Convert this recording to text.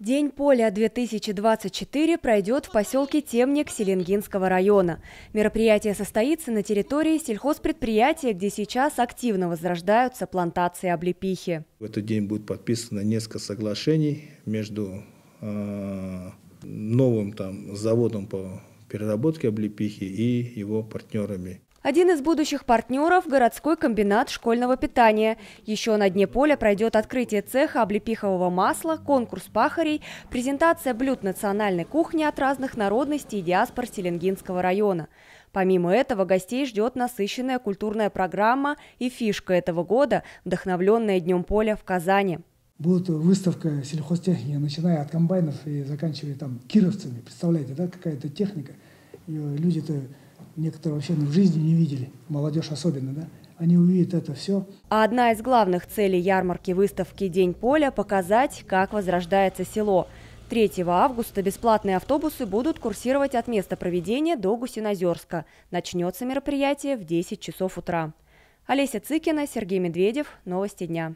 День поля 2024 пройдет в поселке Темник Селенгинского района. Мероприятие состоится на территории сельхозпредприятия, где сейчас активно возрождаются плантации облепихи. В этот день будет подписано несколько соглашений между а, новым там, заводом по переработке облепихи и его партнерами. Один из будущих партнеров – городской комбинат школьного питания. Еще на дне поля пройдет открытие цеха облепихового масла, конкурс пахарей, презентация блюд национальной кухни от разных народностей и диаспор Селенгинского района. Помимо этого, гостей ждет насыщенная культурная программа и фишка этого года, вдохновленная Днем поля в Казани. Будет выставка сельхозтехники, начиная от комбайнов и заканчивая там кировцами. Представляете, да, какая-то техника. Люди-то некоторые вообще в жизни не видели, молодежь особенно, да, они увидят это все. А одна из главных целей ярмарки выставки «День поля» – показать, как возрождается село. 3 августа бесплатные автобусы будут курсировать от места проведения до Гусинозерска. Начнется мероприятие в 10 часов утра. Олеся Цыкина, Сергей Медведев. Новости дня.